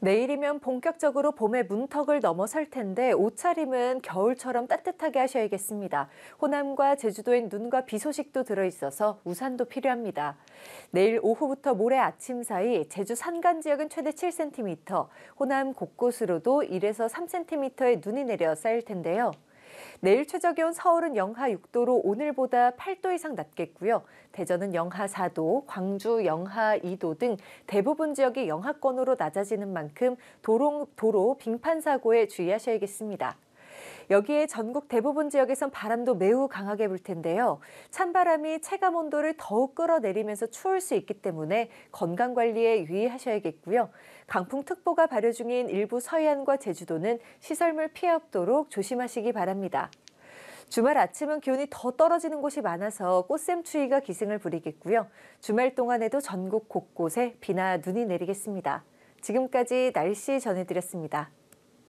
내일이면 본격적으로 봄의 문턱을 넘어설 텐데 옷차림은 겨울처럼 따뜻하게 하셔야겠습니다. 호남과 제주도엔 눈과 비 소식도 들어있어서 우산도 필요합니다. 내일 오후부터 모레 아침 사이 제주 산간 지역은 최대 7cm, 호남 곳곳으로도 1에서 3cm의 눈이 내려 쌓일 텐데요. 내일 최저 기온 서울은 영하 6도로 오늘보다 8도 이상 낮겠고요. 대전은 영하 4도, 광주 영하 2도 등 대부분 지역이 영하권으로 낮아지는 만큼 도로, 도로 빙판 사고에 주의하셔야겠습니다. 여기에 전국 대부분 지역에선 바람도 매우 강하게 불 텐데요. 찬바람이 체감 온도를 더욱 끌어내리면서 추울 수 있기 때문에 건강 관리에 유의하셔야겠고요. 강풍특보가 발효 중인 일부 서해안과 제주도는 시설물 피해 없도록 조심하시기 바랍니다. 주말 아침은 기온이 더 떨어지는 곳이 많아서 꽃샘추위가 기승을 부리겠고요. 주말 동안에도 전국 곳곳에 비나 눈이 내리겠습니다. 지금까지 날씨 전해드렸습니다.